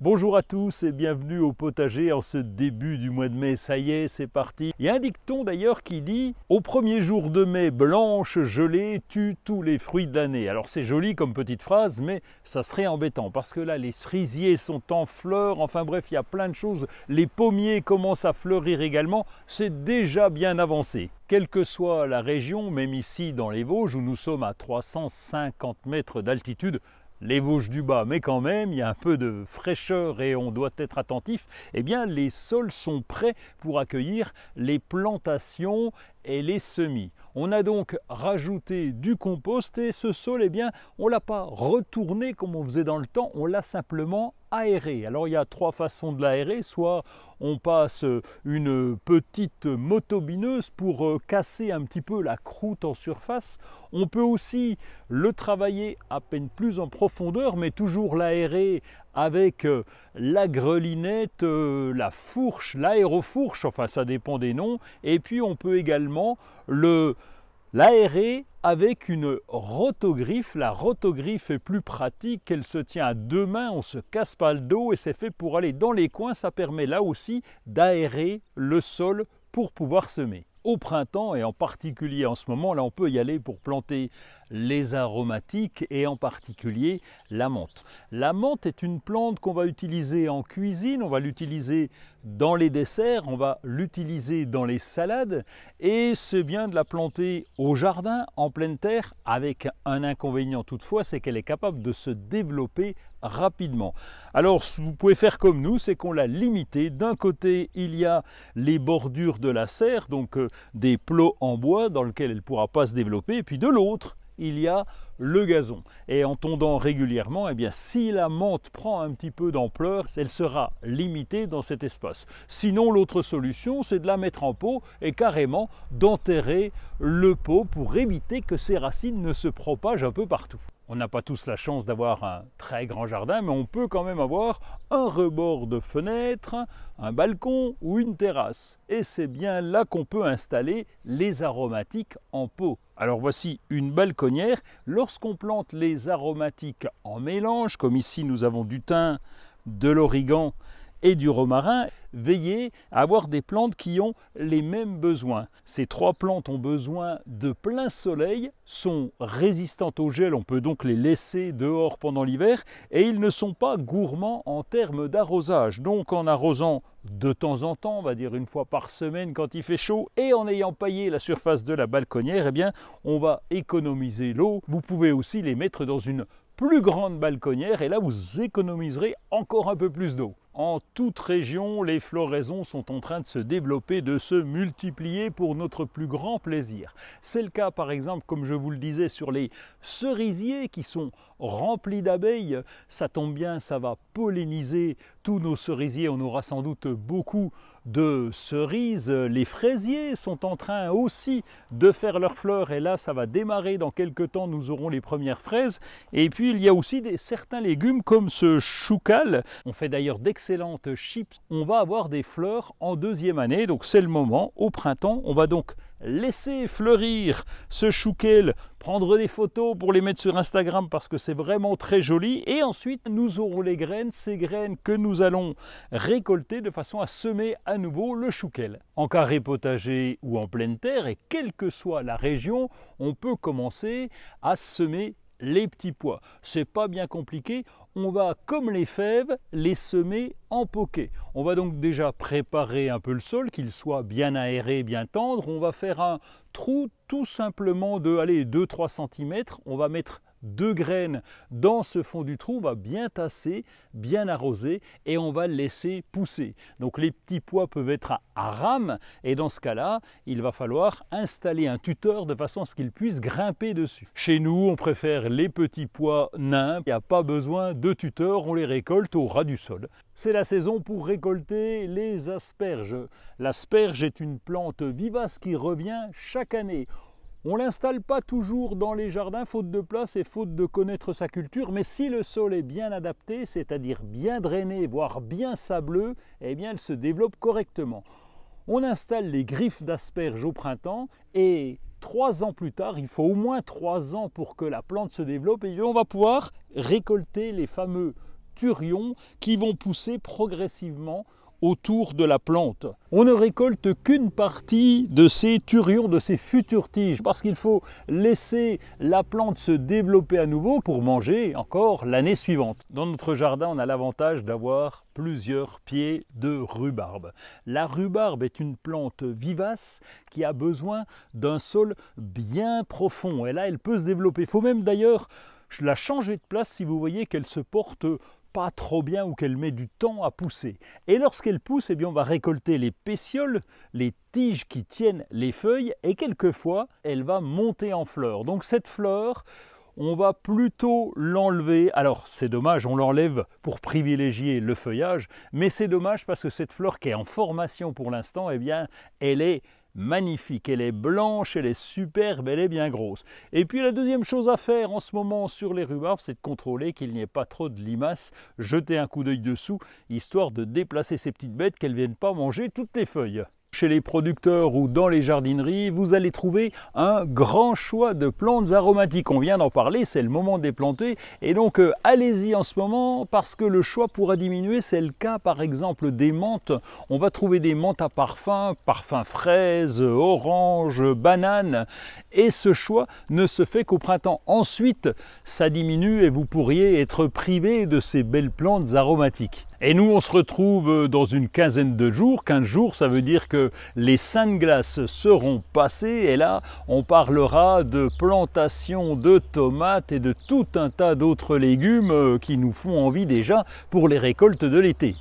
Bonjour à tous et bienvenue au potager en ce début du mois de mai. Ça y est, c'est parti. Il y a un dicton d'ailleurs qui dit Au premier jour de mai, blanche gelée tue tous les fruits de l'année. Alors c'est joli comme petite phrase, mais ça serait embêtant parce que là, les frisiers sont en fleurs. Enfin bref, il y a plein de choses. Les pommiers commencent à fleurir également. C'est déjà bien avancé quelle que soit la région, même ici dans les Vosges où nous sommes à 350 mètres d'altitude, les Vosges du bas, mais quand même, il y a un peu de fraîcheur et on doit être attentif, eh bien les sols sont prêts pour accueillir les plantations les semis. On a donc rajouté du compost et ce sol, eh bien, on ne l'a pas retourné comme on faisait dans le temps, on l'a simplement aéré. Alors il y a trois façons de l'aérer, soit on passe une petite motobineuse pour euh, casser un petit peu la croûte en surface, on peut aussi le travailler à peine plus en profondeur mais toujours l'aérer avec euh, la grelinette, euh, la fourche, l'aérofourche, enfin ça dépend des noms, et puis on peut également l'aérer avec une rotogriffe. La rotogriffe est plus pratique, elle se tient à deux mains, on se casse pas le dos et c'est fait pour aller dans les coins. Ça permet là aussi d'aérer le sol pour pouvoir semer. Au printemps et en particulier en ce moment, là on peut y aller pour planter les aromatiques et en particulier la menthe. La menthe est une plante qu'on va utiliser en cuisine, on va l'utiliser dans les desserts, on va l'utiliser dans les salades et c'est bien de la planter au jardin, en pleine terre, avec un inconvénient toutefois, c'est qu'elle est capable de se développer rapidement. Alors vous pouvez faire comme nous, c'est qu'on l'a limité. D'un côté, il y a les bordures de la serre, donc euh, des plots en bois dans lesquels elle ne pourra pas se développer, et puis de l'autre, il y a le gazon. Et en tondant régulièrement, eh si la menthe prend un petit peu d'ampleur, elle sera limitée dans cet espace. Sinon, l'autre solution, c'est de la mettre en pot et carrément d'enterrer le pot pour éviter que ses racines ne se propagent un peu partout on n'a pas tous la chance d'avoir un très grand jardin, mais on peut quand même avoir un rebord de fenêtre, un balcon ou une terrasse. Et c'est bien là qu'on peut installer les aromatiques en pot. Alors voici une balconnière. Lorsqu'on plante les aromatiques en mélange, comme ici nous avons du thym, de l'origan et du romarin, veillez à avoir des plantes qui ont les mêmes besoins. Ces trois plantes ont besoin de plein soleil, sont résistantes au gel, on peut donc les laisser dehors pendant l'hiver, et ils ne sont pas gourmands en termes d'arrosage. Donc en arrosant de temps en temps, on va dire une fois par semaine quand il fait chaud, et en ayant paillé la surface de la balconnière, eh bien on va économiser l'eau. Vous pouvez aussi les mettre dans une plus grande balconnière et là vous économiserez encore un peu plus d'eau. En toute région, les floraisons sont en train de se développer, de se multiplier pour notre plus grand plaisir. C'est le cas par exemple, comme je vous le disais, sur les cerisiers qui sont remplis d'abeilles. Ça tombe bien, ça va polliniser tous nos cerisiers. On aura sans doute beaucoup de cerises. Les fraisiers sont en train aussi de faire leurs fleurs et là, ça va démarrer. Dans quelques temps, nous aurons les premières fraises. Et puis, il y a aussi certains légumes comme ce choucal. On fait d'ailleurs d'excellents chips. On va avoir des fleurs en deuxième année, donc c'est le moment, au printemps. On va donc laisser fleurir ce chouquel, prendre des photos pour les mettre sur Instagram parce que c'est vraiment très joli. Et ensuite, nous aurons les graines, ces graines que nous allons récolter de façon à semer à nouveau le chouquel. En carré potager ou en pleine terre, et quelle que soit la région, on peut commencer à semer les petits pois. C'est pas bien compliqué, on va comme les fèves les semer en poquet. On va donc déjà préparer un peu le sol, qu'il soit bien aéré, bien tendre. On va faire un trou tout simplement de allez, 2-3 cm. On va mettre deux graines dans ce fond du trou, on va bien tasser, bien arroser et on va laisser pousser. Donc les petits pois peuvent être à, rame et dans ce cas-là, il va falloir installer un tuteur de façon à ce qu'il puisse grimper dessus. Chez nous, on préfère les petits pois nains, il n'y a pas besoin de tuteur, on les récolte au ras du sol. C'est la saison pour récolter les asperges. L'asperge est une plante vivace qui revient chaque année. On ne l'installe pas toujours dans les jardins faute de place et faute de connaître sa culture, mais si le sol est bien adapté, c'est-à-dire bien drainé, voire bien sableux, eh bien elle se développe correctement. On installe les griffes d'asperges au printemps et trois ans plus tard, il faut au moins trois ans pour que la plante se développe et on va pouvoir récolter les fameux turions qui vont pousser progressivement autour de la plante. On ne récolte qu'une partie de ces turions, de ces futures tiges, parce qu'il faut laisser la plante se développer à nouveau pour manger encore l'année suivante. Dans notre jardin, on a l'avantage d'avoir plusieurs pieds de rhubarbe. La rhubarbe est une plante vivace qui a besoin d'un sol bien profond. Et là, elle peut se développer. Il faut même d'ailleurs la changer de place si vous voyez qu'elle se porte pas trop bien ou qu'elle met du temps à pousser. Et lorsqu'elle pousse, eh bien, on va récolter les pétioles, les tiges qui tiennent les feuilles, et quelquefois, elle va monter en fleur. Donc cette fleur, on va plutôt l'enlever. Alors c'est dommage, on l'enlève pour privilégier le feuillage, mais c'est dommage parce que cette fleur qui est en formation pour l'instant, eh bien, elle est magnifique. Elle est blanche, elle est superbe, elle est bien grosse. Et puis la deuxième chose à faire en ce moment sur les rhubarbes, c'est de contrôler qu'il n'y ait pas trop de limaces. Jeter un coup d'œil dessous, histoire de déplacer ces petites bêtes qu'elles ne viennent pas manger toutes les feuilles chez les producteurs ou dans les jardineries, vous allez trouver un grand choix de plantes aromatiques. On vient d'en parler, c'est le moment des planter. Et donc euh, allez-y en ce moment parce que le choix pourra diminuer. C'est le cas par exemple des menthes. On va trouver des menthes à parfum, parfum fraises, orange, bananes, Et ce choix ne se fait qu'au printemps. Ensuite, ça diminue et vous pourriez être privé de ces belles plantes aromatiques. Et nous, on se retrouve euh, dans une quinzaine de jours. Quinze jours, ça veut dire que les de glaces seront passées. Et là, on parlera de plantations de tomates et de tout un tas d'autres légumes euh, qui nous font envie déjà pour les récoltes de l'été.